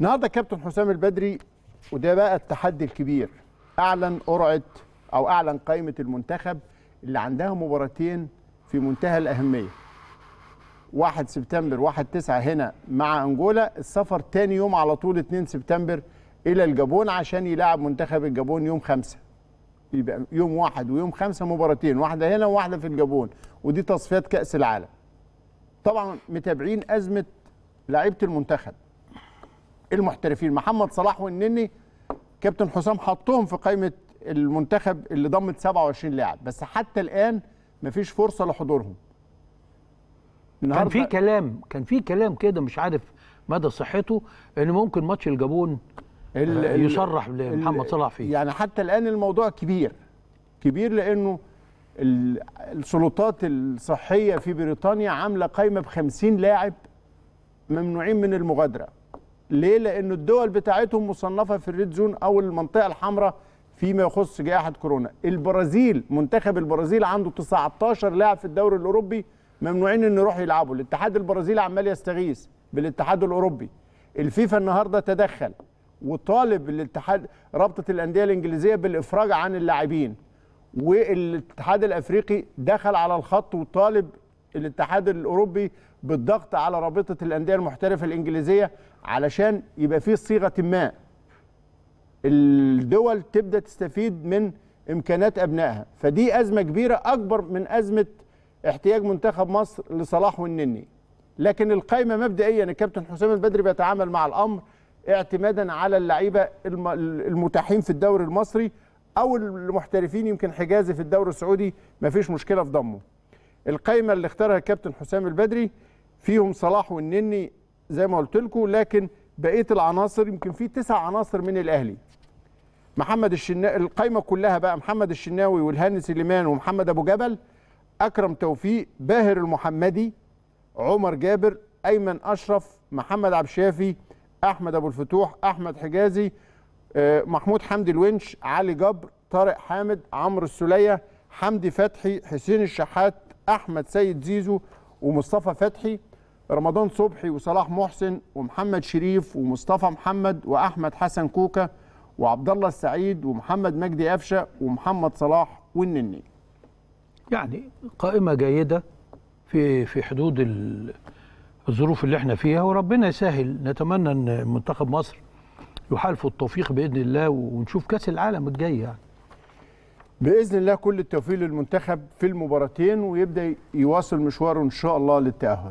النهارده كابتن حسام البدري وده بقى التحدي الكبير اعلن قرعه او اعلن قائمه المنتخب اللي عندها مباراتين في منتهى الاهميه 1 سبتمبر 1 9 هنا مع انجولا السفر تاني يوم على طول 2 سبتمبر الى الجابون عشان يلعب منتخب الجابون يوم 5 يبقى يوم واحد ويوم خمسة مباراتين واحدة هنا وواحدة في الجابون ودي تصفيات كأس العالم طبعا متابعين أزمة لعيبة المنتخب المحترفين محمد صلاح والنني كابتن حسام حطهم في قائمه المنتخب اللي ضمت 27 لاعب بس حتى الان مفيش فرصه لحضورهم كان في كلام كان في كلام كده مش عارف مدى صحته ان ممكن ماتش الجابون آه، يصرح لمحمد صلاح فيه يعني حتى الان الموضوع كبير كبير لانه السلطات الصحيه في بريطانيا عامله قائمه ب 50 لاعب ممنوعين من المغادره ليه لأن الدول بتاعتهم مصنفة في الريد زون أو المنطقة الحمراء فيما يخص جائحة كورونا البرازيل منتخب البرازيل عنده 19 لاعب في الدوري الأوروبي ممنوعين أن يروحوا يلعبوا الاتحاد البرازيلي عمال يستغيث بالاتحاد الأوروبي الفيفا النهاردة تدخل وطالب الاتحاد رابطة الأندية الإنجليزية بالإفراج عن اللاعبين والاتحاد الأفريقي دخل على الخط وطالب الاتحاد الأوروبي بالضغط على رابطه الانديه المحترفه الانجليزيه علشان يبقى في صيغه ما الدول تبدا تستفيد من امكانات ابنائها فدي ازمه كبيره اكبر من ازمه احتياج منتخب مصر لصلاح والنني لكن القايمه مبدئيا الكابتن حسام البدري بيتعامل مع الامر اعتمادا على اللعيبه المتاحين في الدوري المصري او المحترفين يمكن حجازي في الدوري السعودي مفيش مشكله في ضمه القايمه اللي اختارها الكابتن حسام البدري فيهم صلاح والنني زي ما قلت لكم لكن بقيه العناصر يمكن في تسع عناصر من الاهلي محمد الشنا القايمه كلها بقى محمد الشناوي والهاني سليمان ومحمد ابو جبل اكرم توفيق باهر المحمدي عمر جابر ايمن اشرف محمد عبد الشافي احمد ابو الفتوح احمد حجازي آه، محمود حمدي الونش علي جبر طارق حامد عمرو السليه حمدي فتحي حسين الشحات احمد سيد زيزو ومصطفى فتحي رمضان صبحي وصلاح محسن ومحمد شريف ومصطفى محمد واحمد حسن كوكا وعبد الله السعيد ومحمد مجدي قفشه ومحمد صلاح والنني يعني قائمه جيده في في حدود الظروف اللي احنا فيها وربنا يسهل نتمنى ان منتخب مصر يحالفه التوفيق باذن الله ونشوف كاس العالم الجاي يعني باذن الله كل التوفيق للمنتخب في المباراتين ويبدا يواصل مشواره ان شاء الله للتاهل